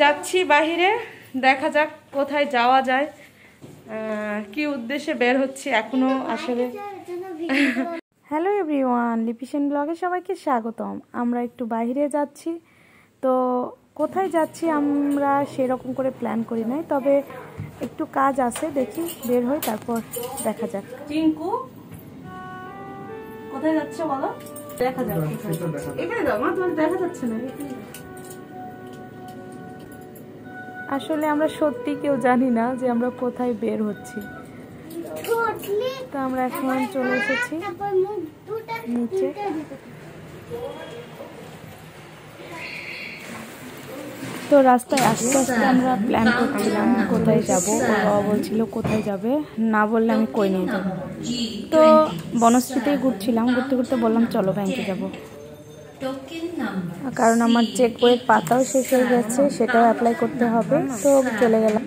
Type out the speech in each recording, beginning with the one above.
যাচ্ছি বাহিরে দেখা যাক কোথায় যাওয়া যায় কি উদ্দেশ্যে বের হচ্ছি এখনো আসলে হ্যালো এভরিওয়ান লিপিসেন ব্লগে সবাইকে স্বাগতম আমরা একটু বাহিরে যাচ্ছি তো কোথায় যাচ্ছি আমরা সেরকম করে প্ল্যান করি নাই তবে একটু কাজ আছে দেখি বের হই তারপর দেখা যাক টিঙ্কু কোথায় যাচ্ছে বলো দেখা যাক এখানে দাও মা তোমার দেখা যাচ্ছে না আসলে আমরা সত্যি কেউ জানি না যে আমরা কোথায় বের হচ্ছি তো আমরা এখন চলে এসেছি নিচে তো রাস্তায় আস্তে আস্তে আমরা প্ল্যান করছিলাম কোথায় যাব বাবা বলছিল কোথায় যাবে না বললে আমি কই নিয়ে যাবো তো বনশ্রীতেই ঘুরছিলাম ঘুরতে ঘুরতে বললাম চলো ব্যাংকে যাবো কারণ আমার চেক বইয়ের পাতাও শেষ হয়ে গেছে সেটাও অ্যাপ্লাই করতে হবে তো চলে গেলাম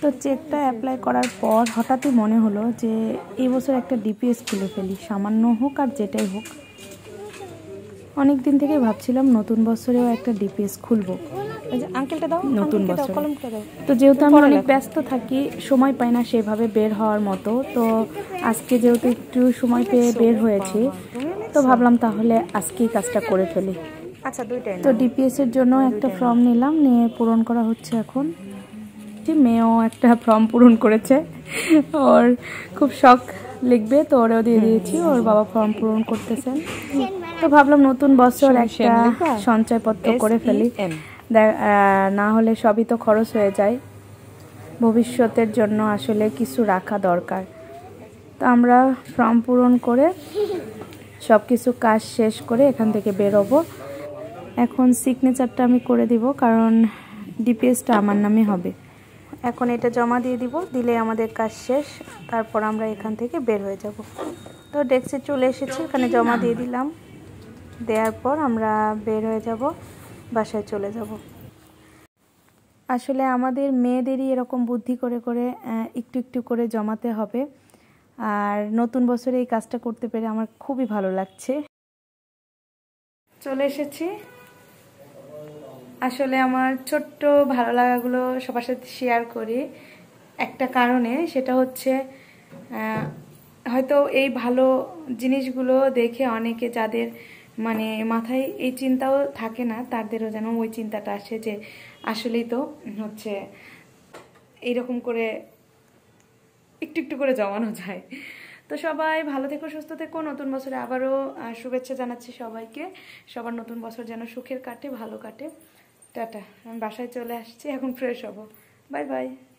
তো চেকটা অ্যাপ্লাই করার পর হঠাৎই মনে হলো যে এই বছর একটা ডিপিএস খুলে ফেলি সামান্য হোক আর যেটাই হোক অনেক দিন থেকে ভাবছিলাম নতুন বছরেও একটা ডিপিএস খুলবো আঙ্কেলটা দাও নতুন বছর তো যেহেতু আমি অনেক ব্যস্ত থাকি সময় পাই না সেভাবে বের হওয়ার মতো তো আজকে যেহেতু একটু সময় পেয়ে বের হয়েছি তো ভাবলাম তাহলে আজকেই কাজটা করে ফেলি আচ্ছা দুইটাই তো ডিপিএস এর জন্য একটা ফর্ম নিলাম নিয়ে পূরণ করা হচ্ছে এখন মেয়েও একটা ফর্ম পূরণ করেছে ওর খুব শখ লিখবে তো ওরেও দিয়ে দিয়েছি ওর বাবা ফর্ম পূরণ করতেছেন তো ভাবলাম নতুন বছর একটা সঞ্চয়পত্র করে e ফেলি না হলে সবই তো খরচ হয়ে যায় ভবিষ্যতের জন্য আসলে কিছু রাখা দরকার তো আমরা ফর্ম পূরণ করে সব কিছু কাজ শেষ করে এখান থেকে বেরোবো এখন সিগনেচারটা আমি করে দিব কারণ ডিপিএসটা আমার নামে হবে এখন এটা জমা দিয়ে দিব দিলে আমাদের কাজ শেষ তারপর আমরা এখান থেকে বের হয়ে যাব তো ডেক্সে চলে এসেছি এখানে জমা দিয়ে দিলাম দেওয়ার পর আমরা বের হয়ে যাব বাসায় চলে যাব আসলে আমাদের মেয়েদেরই এরকম বুদ্ধি করে করে একটু একটু করে জমাতে হবে আর নতুন বছরে এই কাজটা করতে পেরে আমার খুবই ভালো লাগছে চলে এসেছি আসলে আমার ছোট্ট ভালো লাগাগুলো সবার সাথে শেয়ার করি একটা কারণে সেটা হচ্ছে হয়তো এই ভালো জিনিসগুলো দেখে অনেকে যাদের মানে মাথায় এই চিন্তাও থাকে না তাদেরও যেন ওই চিন্তাটা আসে যে আসলেই তো হচ্ছে এইরকম করে একটু একটু করে জমানো যায় তো সবাই ভালো থেকো সুস্থ থেকো নতুন বছরে আবারও শুভেচ্ছা জানাচ্ছি সবাইকে সবার নতুন বছর যেন সুখের কাটে ভালো কাটে টাটা আমি বাসায় চলে আসছি এখন ফ্রেশ হব বাই বাই